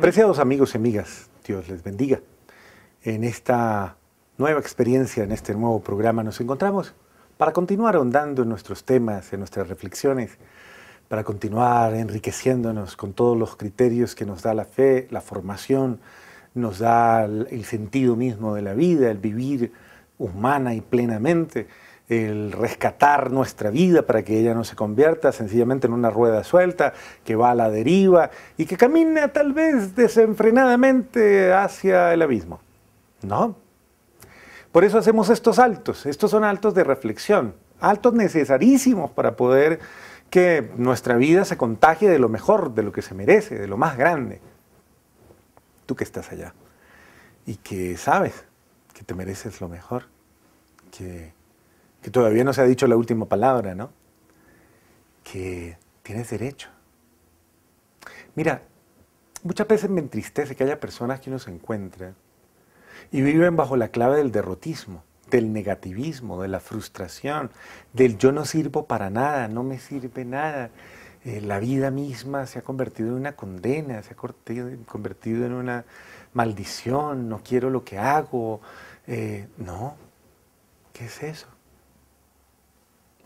Apreciados amigos y amigas, Dios les bendiga. En esta nueva experiencia, en este nuevo programa, nos encontramos para continuar ahondando en nuestros temas, en nuestras reflexiones, para continuar enriqueciéndonos con todos los criterios que nos da la fe, la formación, nos da el sentido mismo de la vida, el vivir humana y plenamente el rescatar nuestra vida para que ella no se convierta sencillamente en una rueda suelta que va a la deriva y que camina tal vez desenfrenadamente hacia el abismo. No. Por eso hacemos estos altos. Estos son altos de reflexión, altos necesarísimos para poder que nuestra vida se contagie de lo mejor, de lo que se merece, de lo más grande. Tú que estás allá y que sabes que te mereces lo mejor, que que todavía no se ha dicho la última palabra, ¿no? Que tienes derecho. Mira, muchas veces me entristece que haya personas que uno se encuentra y viven bajo la clave del derrotismo, del negativismo, de la frustración, del yo no sirvo para nada, no me sirve nada. Eh, la vida misma se ha convertido en una condena, se ha convertido en una maldición, no quiero lo que hago. Eh, no, ¿qué es eso?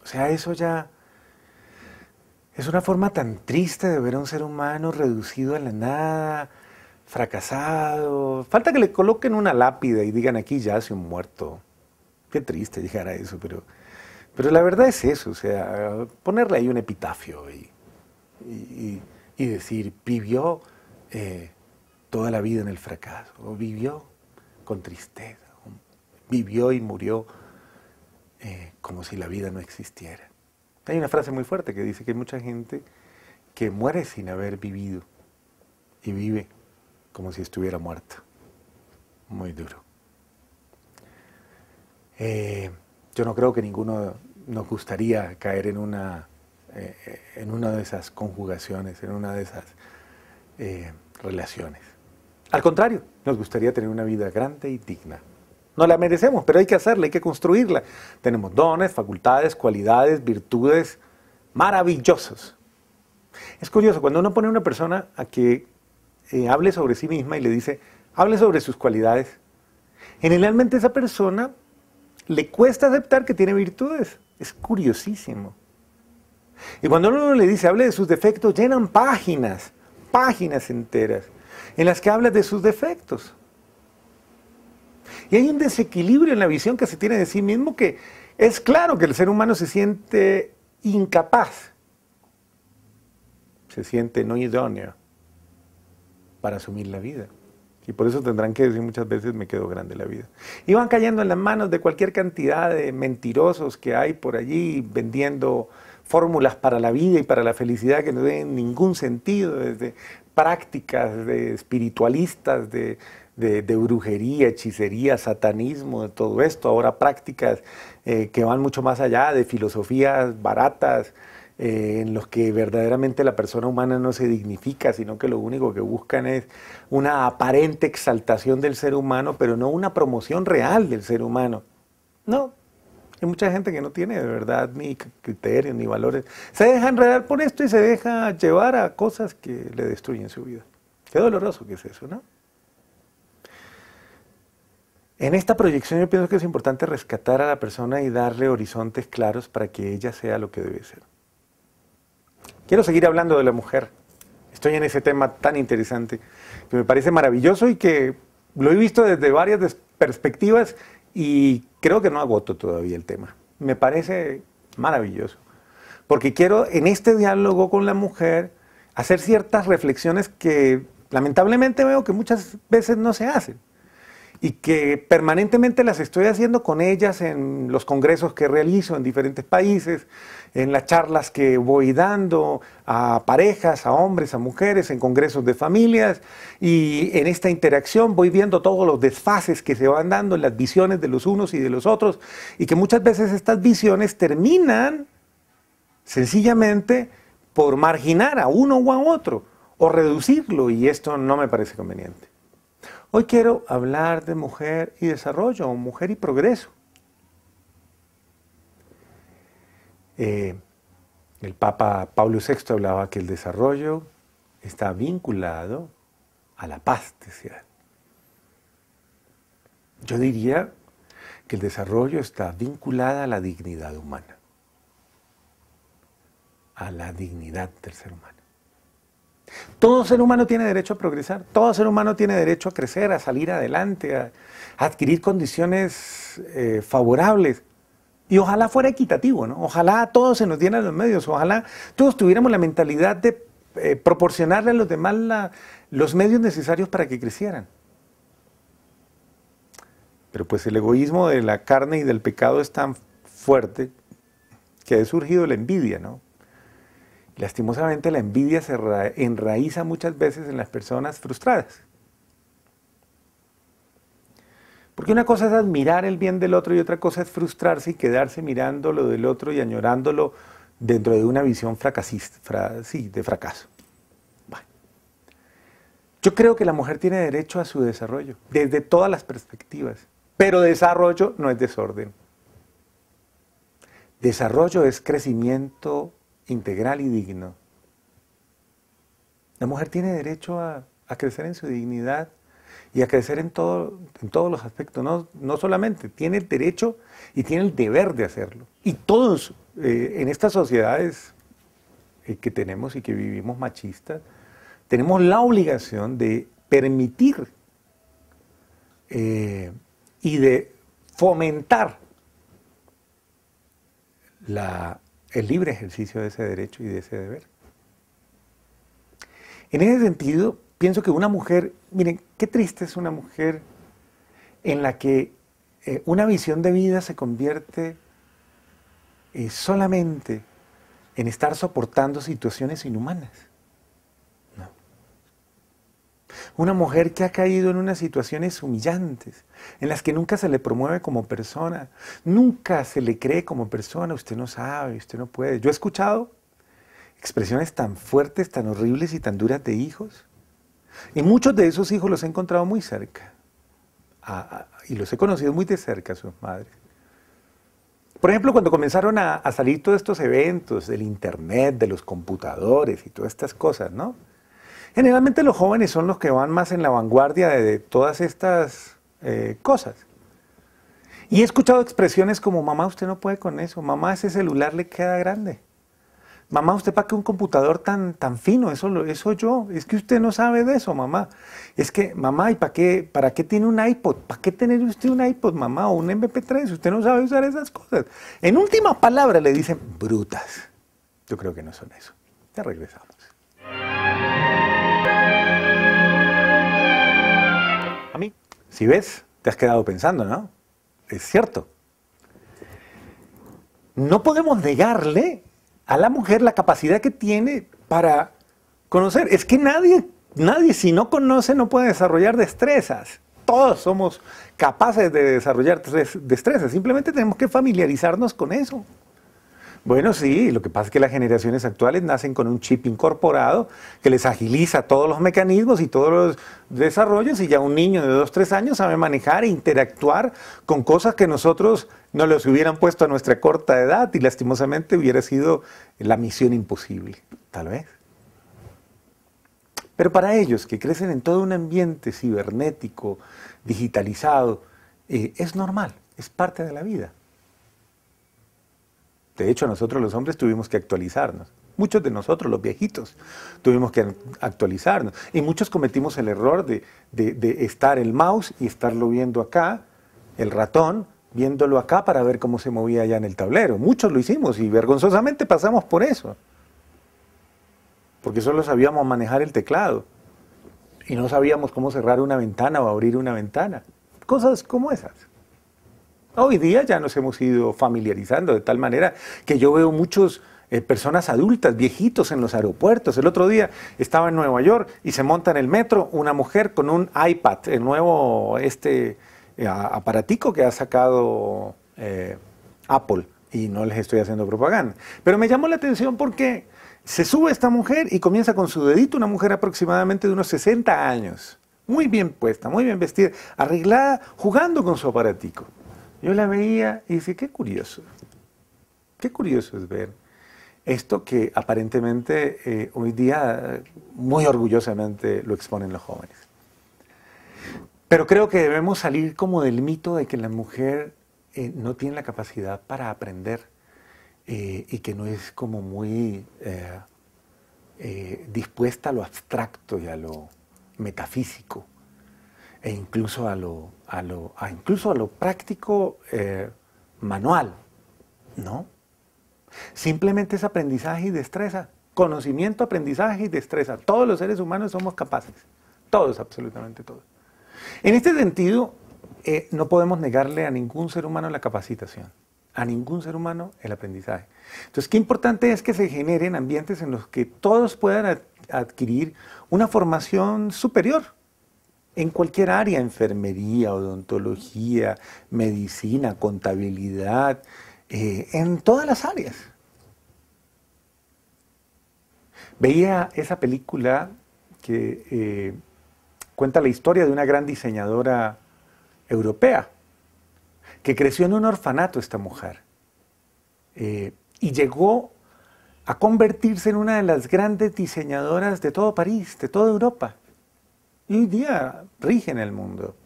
O sea, eso ya es una forma tan triste de ver a un ser humano reducido a la nada, fracasado. Falta que le coloquen una lápida y digan aquí ya hace un muerto. Qué triste llegar a eso, pero, pero la verdad es eso, o sea, ponerle ahí un epitafio y, decir, vivió eh, toda la vida en el fracaso, o vivió con tristeza, vivió y murió eh, como si la vida no existiera. Hay una frase muy fuerte que dice que hay mucha gente que muere sin haber vivido y vive como si estuviera muerta. Muy duro. Eh, yo no creo que ninguno nos gustaría caer en una, eh, en una de esas conjugaciones, en una de esas relaciones. Al contrario, nos gustaría tener una vida grande y digna. No la merecemos, pero hay que hacerla, hay que construirla. Tenemos dones, facultades, cualidades, virtudes maravillosas Es curioso, cuando uno pone a una persona a que eh, hable sobre sí misma y le dice, hable sobre sus cualidades, generalmente esa persona le cuesta aceptar que tiene virtudes. Es curiosísimo. Y cuando uno le dice, hable de sus defectos, llenan páginas, páginas enteras, en las que habla de sus defectos. Y hay un desequilibrio en la visión que se tiene de sí mismo que es claro que el ser humano se siente incapaz, se siente no idóneo para asumir la vida. Y por eso tendrán que decir muchas veces me quedo grande la vida. Y van cayendo en las manos de cualquier cantidad de mentirosos que hay por allí vendiendo fórmulas para la vida y para la felicidad que no tienen ningún sentido, desde prácticas de espiritualistas, de de, brujería, hechicería, satanismo, de todo esto, ahora prácticas eh, que van mucho más allá de filosofías baratas, eh, en los que verdaderamente la persona humana no se dignifica, sino que lo único que buscan es una aparente exaltación del ser humano, pero no una promoción real del ser humano. No, hay mucha gente que no tiene de verdad ni criterios ni valores. Se deja enredar por esto y se deja llevar a cosas que le destruyen su vida. Qué doloroso que es eso, ¿no? En esta proyección yo pienso que es importante rescatar a la persona y darle horizontes claros para que ella sea lo que debe ser. Quiero seguir hablando de la mujer. Estoy en ese tema tan interesante que me parece maravilloso y que lo he visto desde varias perspectivas y creo que no agoto todavía el tema. Me parece maravilloso. Porque quiero en este diálogo con la mujer hacer ciertas reflexiones que lamentablemente veo que muchas veces no se hacen y que permanentemente las estoy haciendo con ellas en los congresos que realizo en diferentes países, en las charlas que voy dando a parejas, a hombres, a mujeres, en congresos de familias, y en esta interacción voy viendo todos los desfases que se van dando en las visiones de los unos y de los otros, y que muchas veces estas visiones terminan sencillamente por marginar a uno o a otro, o reducirlo, y esto no me parece conveniente. Hoy quiero hablar de mujer y desarrollo, mujer y progreso. Eh, el Papa Pablo VI hablaba que el desarrollo está vinculado a la paz, decía. Yo diría que el desarrollo está vinculado a la dignidad humana, a la dignidad del ser humano. Todo ser humano tiene derecho a progresar, todo ser humano tiene derecho a crecer, a salir adelante, a, adquirir condiciones eh, favorables. Y ojalá fuera equitativo, ¿no? Ojalá a todos se nos dieran los medios, ojalá todos tuviéramos la mentalidad de eh, proporcionarle a los demás los medios necesarios para que crecieran. Pero pues el egoísmo de la carne y del pecado es tan fuerte que ha surgido la envidia, ¿no? Lastimosamente la envidia se enraiza muchas veces en las personas frustradas. Porque una cosa es admirar el bien del otro y otra cosa es frustrarse y quedarse mirando lo del otro y añorándolo dentro de una visión fracasista, de fracaso. Yo creo que la mujer tiene derecho a su desarrollo, desde todas las perspectivas. Pero desarrollo no es desorden. Desarrollo es crecimiento integral y digno. La mujer tiene derecho a, crecer en su dignidad y a crecer en, en todos los aspectos. No, no, solamente, tiene el derecho y tiene el deber de hacerlo. Y todos eh, en estas sociedades eh, que tenemos y que vivimos machistas, tenemos la obligación de permitir eh, y de fomentar la el libre ejercicio de ese derecho y de ese deber. En ese sentido, pienso que una mujer, miren, qué triste es una mujer en la que eh, una visión de vida se convierte eh, solamente en estar soportando situaciones inhumanas. Una mujer que ha caído en unas situaciones humillantes, en las que nunca se le promueve como persona, nunca se le cree como persona, usted no sabe, usted no puede. Yo he escuchado expresiones tan fuertes, tan horribles y tan duras de hijos. Y muchos de esos hijos los he encontrado muy cerca. y los he conocido muy de cerca a sus madres. Por ejemplo, cuando comenzaron a salir todos estos eventos del Internet, de los computadores y todas estas cosas, ¿no? Generalmente los jóvenes son los que van más en la vanguardia de, todas estas eh, cosas. Y he escuchado expresiones como, mamá, usted no puede con eso, mamá, ese celular le queda grande. Mamá, ¿usted para qué un computador tan, tan fino? Eso, eso yo. Es que usted no sabe de eso, mamá. Es que, mamá, ¿y para qué, para qué tiene un iPod? ¿Para qué tener usted un iPod, mamá, o un MP3? Usted no sabe usar esas cosas. En última palabra le dicen brutas. Yo creo que no son eso. Ya regresamos. Si ves, te has quedado pensando, ¿no? Es cierto. No podemos negarle a la mujer la capacidad que tiene para conocer. Es que nadie, nadie si no conoce no puede desarrollar destrezas. Todos somos capaces de desarrollar destrezas. Simplemente tenemos que familiarizarnos con eso. Bueno, sí, lo que pasa es que las generaciones actuales nacen con un chip incorporado que les agiliza todos los mecanismos y todos los desarrollos y ya un niño de 2, tres años sabe manejar e interactuar con cosas que nosotros no les hubieran puesto a nuestra corta edad y lastimosamente hubiera sido la misión imposible, tal vez. Pero para ellos que crecen en todo un ambiente cibernético, digitalizado, eh, es normal, es parte de la vida. De hecho, nosotros los hombres tuvimos que actualizarnos. Muchos de nosotros, los viejitos, tuvimos que actualizarnos. Y muchos cometimos el error de, estar el mouse y estarlo viendo acá, el ratón, viéndolo acá para ver cómo se movía allá en el tablero. Muchos lo hicimos y vergonzosamente pasamos por eso. Porque solo sabíamos manejar el teclado y no sabíamos cómo cerrar una ventana o abrir una ventana. Cosas como esas. Hoy día ya nos hemos ido familiarizando de tal manera que yo veo muchas eh, personas adultas, viejitos en los aeropuertos. El otro día estaba en Nueva York y se monta en el metro una mujer con un iPad, el nuevo este eh, aparatico que ha sacado eh, Apple. Y no les estoy haciendo propaganda. Pero me llamó la atención porque se sube esta mujer y comienza con su dedito, una mujer aproximadamente de unos 60 años. Muy bien puesta, muy bien vestida, arreglada, jugando con su aparatico. Yo la veía y decía, qué curioso, qué curioso es ver esto que aparentemente eh, hoy día muy orgullosamente lo exponen los jóvenes. Pero creo que debemos salir como del mito de que la mujer eh, no tiene la capacidad para aprender eh, y que no es como muy dispuesta a lo abstracto y a lo metafísico e incluso a lo incluso a lo práctico eh, manual, ¿no? Simplemente es aprendizaje y destreza, conocimiento, aprendizaje y destreza. Todos los seres humanos somos capaces, todos, absolutamente todos. En este sentido, eh, no podemos negarle a ningún ser humano la capacitación, a ningún ser humano el aprendizaje. Entonces, qué importante es que se generen ambientes en los que todos puedan adquirir una formación superior, en cualquier área, enfermería, odontología, medicina, contabilidad, eh, en todas las áreas. Veía esa película que eh, cuenta la historia de una gran diseñadora europea, que creció en un orfanato esta mujer, eh, y llegó a convertirse en una de las grandes diseñadoras de todo París, de toda Europa hoy día en el mundo.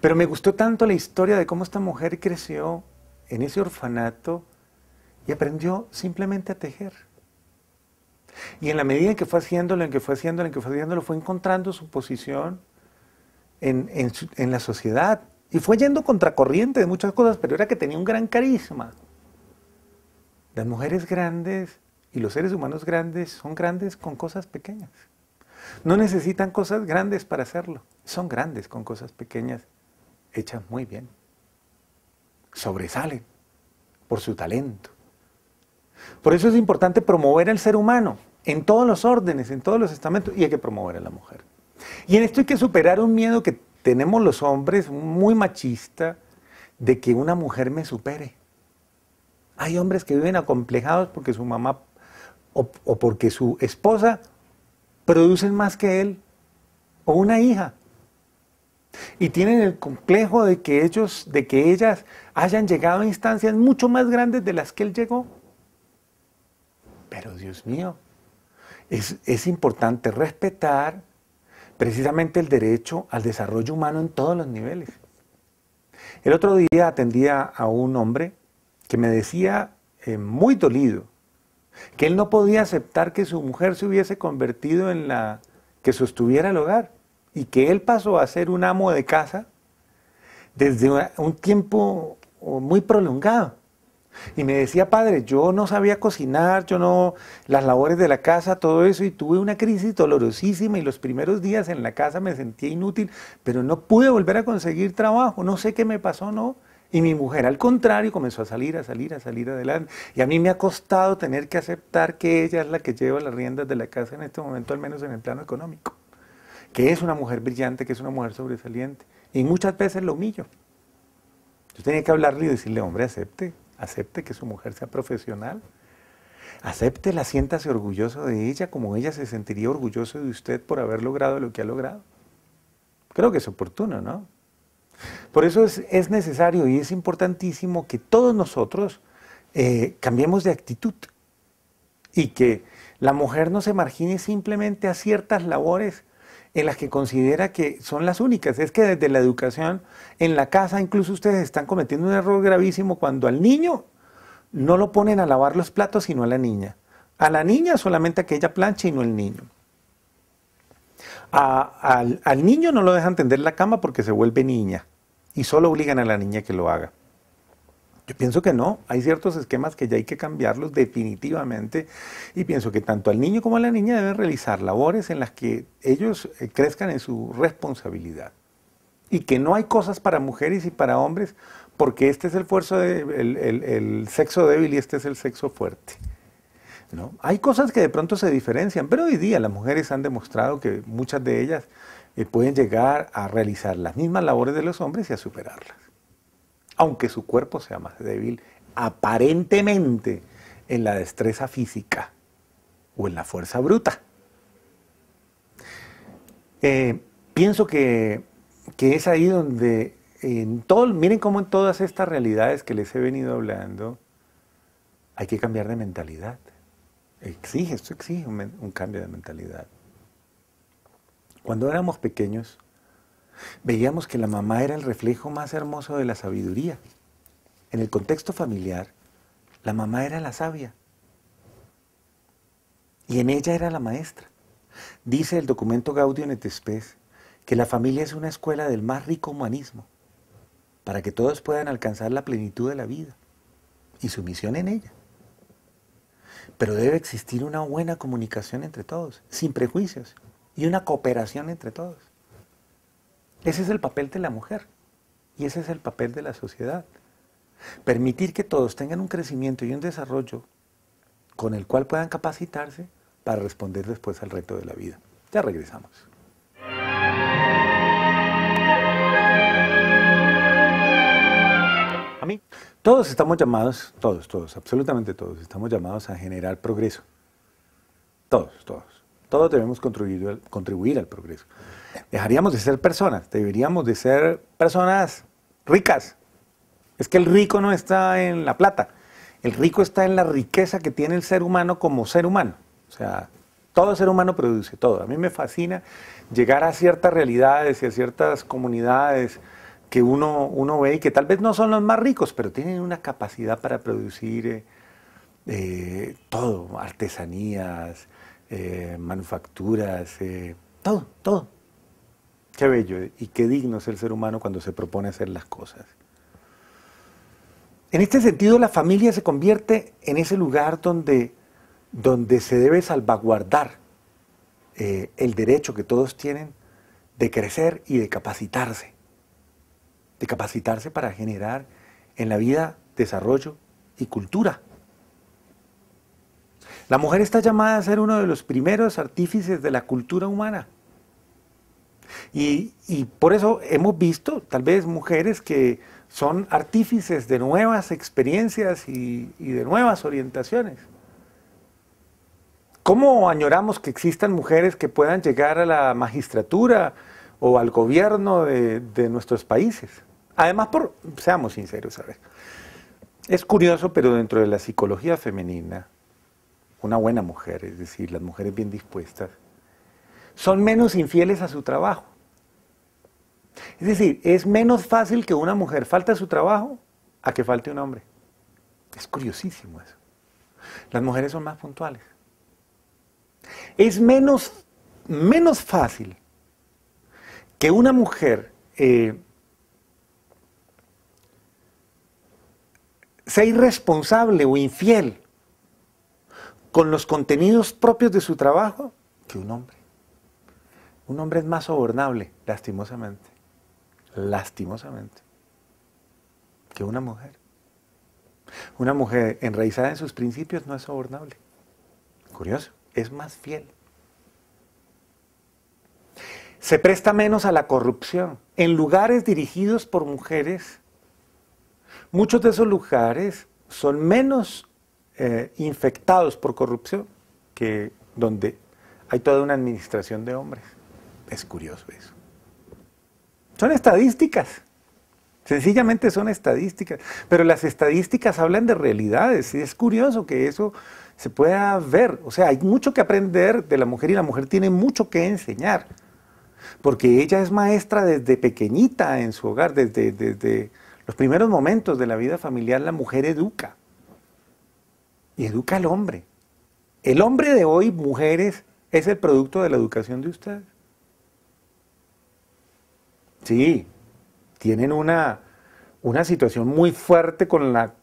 Pero me gustó tanto la historia de cómo esta mujer creció en ese orfanato y aprendió simplemente a tejer. Y en la medida en que fue haciéndolo, en que fue haciéndolo, en que fue haciéndolo, fue encontrando su posición en, en la sociedad. Y fue yendo contracorriente de muchas cosas, pero era que tenía un gran carisma. Las mujeres grandes y los seres humanos grandes son grandes con cosas pequeñas. No necesitan cosas grandes para hacerlo. Son grandes con cosas pequeñas hechas muy bien. Sobresalen por su talento. Por eso es importante promover al ser humano en todos los órdenes, en todos los estamentos, y hay que promover a la mujer. Y en esto hay que superar un miedo que tenemos los hombres, muy machista, de que una mujer me supere. Hay hombres que viven acomplejados porque su mamá o porque su esposa producen más que él o una hija. Y tienen el complejo de que ellos, de que ellas hayan llegado a instancias mucho más grandes de las que él llegó. Pero Dios mío, es, importante respetar precisamente el derecho al desarrollo humano en todos los niveles. El otro día atendía a un hombre que me decía eh, muy dolido que él no podía aceptar que su mujer se hubiese convertido en la que sostuviera el hogar y que él pasó a ser un amo de casa desde un tiempo muy prolongado. Y me decía, padre, yo no sabía cocinar, yo no, las labores de la casa, todo eso, y tuve una crisis dolorosísima y los primeros días en la casa me sentía inútil, pero no pude volver a conseguir trabajo, no sé qué me pasó, no, y mi mujer, al contrario, comenzó a salir, a salir, a salir adelante. Y a mí me ha costado tener que aceptar que ella es la que lleva las riendas de la casa en este momento, al menos en el plano económico. Que es una mujer brillante, que es una mujer sobresaliente. Y muchas veces lo humillo. Yo tenía que hablarle y decirle, hombre, acepte, acepte que su mujer sea profesional. acepte, la siéntase orgulloso de ella, como ella se sentiría orgulloso de usted por haber logrado lo que ha logrado. Creo que es oportuno, ¿no? Por eso es, necesario y es importantísimo que todos nosotros eh, cambiemos de actitud y que la mujer no se margine simplemente a ciertas labores en las que considera que son las únicas. Es que desde la educación, en la casa, incluso ustedes están cometiendo un error gravísimo cuando al niño no lo ponen a lavar los platos, sino a la niña. A la niña solamente aquella plancha y no el niño al, niño no lo dejan tender la cama porque se vuelve niña y solo obligan a la niña que lo haga. Yo pienso que no, hay ciertos esquemas que ya hay que cambiarlos definitivamente y pienso que tanto al niño como a la niña deben realizar labores en las que ellos eh, crezcan en su responsabilidad y que no hay cosas para mujeres y para hombres porque este es el, el sexo débil y este es el sexo fuerte. Hay cosas que de pronto se diferencian, pero hoy día las mujeres han demostrado que muchas de ellas eh, pueden llegar a realizar las mismas labores de los hombres y a superarlas. Aunque su cuerpo sea más débil aparentemente en la destreza física o en la fuerza bruta. Eh, pienso que, es ahí donde, en miren cómo en todas estas realidades que les he venido hablando, hay que cambiar de mentalidad. Exige, esto exige un, cambio de mentalidad. Cuando éramos pequeños, veíamos que la mamá era el reflejo más hermoso de la sabiduría. En el contexto familiar, la mamá era la sabia y en ella era la maestra. Dice el documento Gaudio et que la familia es una escuela del más rico humanismo para que todos puedan alcanzar la plenitud de la vida y su misión en ella. Pero debe existir una buena comunicación entre todos, sin prejuicios, y una cooperación entre todos. Ese es el papel de la mujer y ese es el papel de la sociedad. Permitir que todos tengan un crecimiento y un desarrollo con el cual puedan capacitarse para responder después al reto de la vida. Ya regresamos. A todos estamos llamados, todos, todos, absolutamente todos, estamos llamados a generar progreso. Todos, todos. Todos debemos contribuir, al progreso. Dejaríamos de ser personas, deberíamos de ser personas ricas. Es que el rico no está en la plata, el rico está en la riqueza que tiene el ser humano como ser humano. O sea, todo ser humano produce todo. A mí me fascina llegar a ciertas realidades y a ciertas comunidades que uno, uno ve y que tal vez no son los más ricos, pero tienen una capacidad para producir eh, eh, todo, artesanías, eh, manufacturas, todo, todo. Qué bello y qué digno es el ser humano cuando se propone hacer las cosas. En este sentido, la familia se convierte en ese lugar donde, donde se debe salvaguardar el derecho que todos tienen de crecer y de capacitarse de capacitarse para generar en la vida desarrollo y cultura. La mujer está llamada a ser uno de los primeros artífices de la cultura humana. Y, por eso hemos visto tal vez mujeres que son artífices de nuevas experiencias y, de nuevas orientaciones. ¿Cómo añoramos que existan mujeres que puedan llegar a la magistratura o al gobierno de nuestros países? Además, por, seamos sinceros, ¿sabes? Es curioso, pero dentro de la psicología femenina, una buena mujer, es decir, las mujeres bien dispuestas, son menos infieles a su trabajo. Es decir, es menos fácil que una mujer falte a su trabajo a que falte un hombre. Es curiosísimo eso. Las mujeres son más puntuales. Es menos, menos fácil que una mujer eh, sea irresponsable o infiel con los contenidos propios de su trabajo que un hombre. Un hombre es más sobornable, lastimosamente, lastimosamente, que una mujer. Una mujer enraizada en sus principios no es sobornable. Curioso, es más fiel. Se presta menos a la corrupción. En lugares dirigidos por mujeres, Muchos de esos lugares son menos eh, infectados por corrupción que donde hay toda una administración de hombres. Es curioso eso. Son estadísticas. Sencillamente son estadísticas. Pero las estadísticas hablan de realidades y es curioso que eso se pueda ver. O sea, hay mucho que aprender de la mujer y la mujer tiene mucho que enseñar. Porque ella es maestra desde pequeñita en su hogar, desde, desde los primeros momentos de la vida familiar la mujer educa y educa al hombre. El hombre de hoy, mujeres, es el producto de la educación de ustedes. Sí, tienen una, una situación muy fuerte con, la,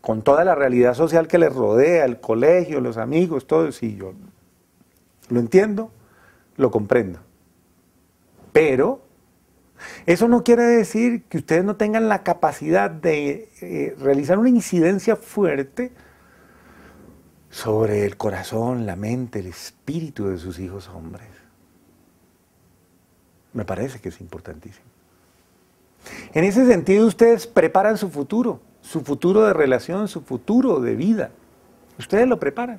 con toda la realidad social que les rodea, el colegio, los amigos, todo. Sí, yo lo entiendo, lo comprendo. Pero eso no quiere decir que ustedes no tengan la capacidad de eh, realizar una incidencia fuerte sobre el corazón, la mente, el espíritu de sus hijos hombres. Me parece que es importantísimo. En ese sentido, ustedes preparan su futuro, su futuro de relación, su futuro de vida. Ustedes lo preparan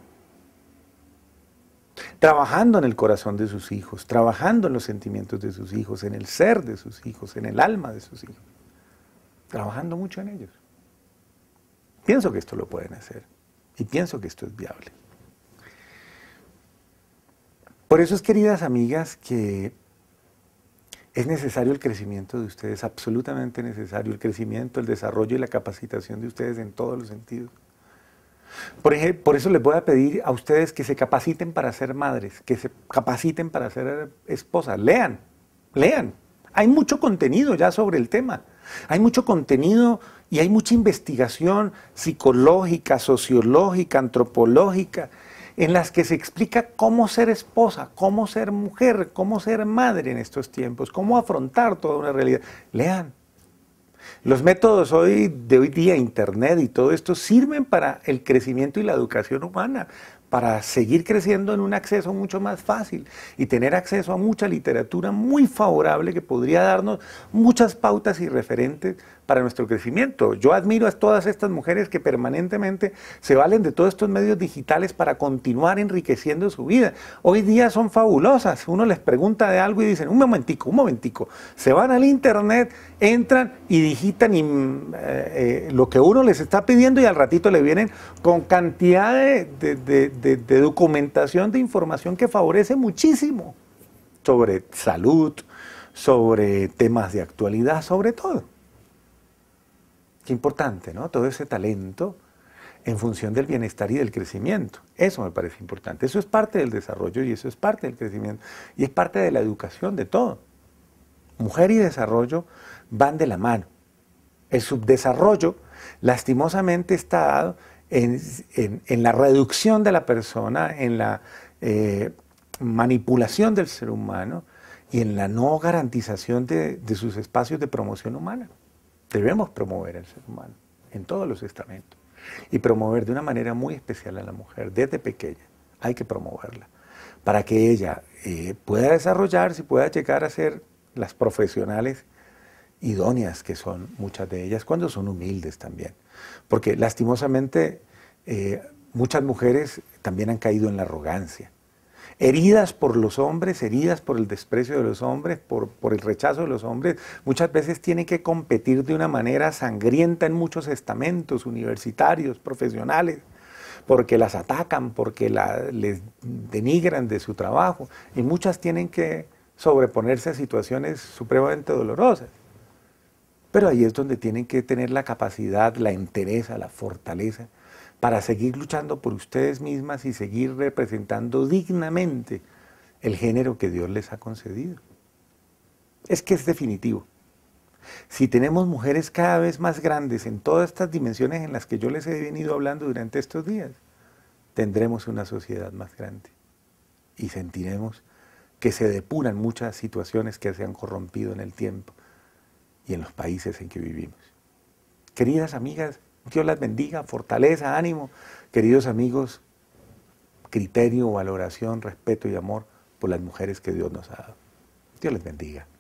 trabajando en el corazón de sus hijos, trabajando en los sentimientos de sus hijos, en el ser de sus hijos, en el alma de sus hijos, trabajando mucho en ellos. Pienso que esto lo pueden hacer y pienso que esto es viable. Por eso es, queridas amigas, que es necesario el crecimiento de ustedes, absolutamente necesario el crecimiento, el desarrollo y la capacitación de ustedes en todos los sentidos. Por, eso les voy a pedir a ustedes que se capaciten para ser madres, que se capaciten para ser esposas. Lean, lean. Hay mucho contenido ya sobre el tema. Hay mucho contenido y hay mucha investigación psicológica, sociológica, antropológica, en las que se explica cómo ser esposa, cómo ser mujer, cómo ser madre en estos tiempos, cómo afrontar toda una realidad. Lean, los métodos hoy, de hoy día, Internet y todo esto, sirven para el crecimiento y la educación humana, para seguir creciendo en un acceso mucho más fácil y tener acceso a mucha literatura muy favorable que podría darnos muchas pautas y referentes para nuestro crecimiento. Yo admiro a todas estas mujeres que permanentemente se valen de todos estos medios digitales para continuar enriqueciendo su vida. Hoy día son fabulosas. Uno les pregunta de algo y dicen, un momentico, un momentico. Se van al internet, entran y digitan mm, eh, eh, lo que uno les está pidiendo y al ratito le vienen con cantidad de documentación, de información que favorece muchísimo sobre salud, sobre temas de actualidad, sobre todo. Qué importante, ¿no? Todo ese talento en función del bienestar y del crecimiento. Eso me parece importante. Eso es parte del desarrollo y eso es parte del crecimiento y es parte de la educación de todo. Mujer y desarrollo van de la mano. El subdesarrollo lastimosamente está dado en, la reducción de la persona, en la eh, manipulación del ser humano y en la no garantización de sus espacios de promoción humana. Debemos promover al ser humano en todos los estamentos y promover de una manera muy especial a la mujer desde pequeña. Hay que promoverla para que ella eh, pueda desarrollarse y pueda llegar a ser las profesionales idóneas que son muchas de ellas cuando son humildes también. Porque lastimosamente eh, muchas mujeres también han caído en la arrogancia heridas por los hombres, heridas por el desprecio de los hombres, por, el rechazo de los hombres, muchas veces tienen que competir de una manera sangrienta en muchos estamentos universitarios, profesionales porque las atacan, porque les denigran de su trabajo, y muchas tienen que sobreponerse a situaciones supremamente dolorosas. Pero ahí es donde tienen que tener la capacidad, la entereza, la fortaleza para seguir luchando por ustedes mismas y seguir representando dignamente el género que Dios les ha concedido. Es que es definitivo. Si tenemos mujeres cada vez más grandes en todas estas dimensiones en las que yo les he venido hablando durante estos días, tendremos una sociedad más grande y sentiremos que se depuran muchas situaciones que se han corrompido en el tiempo y en los países en que vivimos. Queridas amigas, Dios las bendiga, fortaleza, ánimo. Queridos amigos, criterio, valoración, respeto y amor por las mujeres que Dios nos ha dado. Dios les bendiga.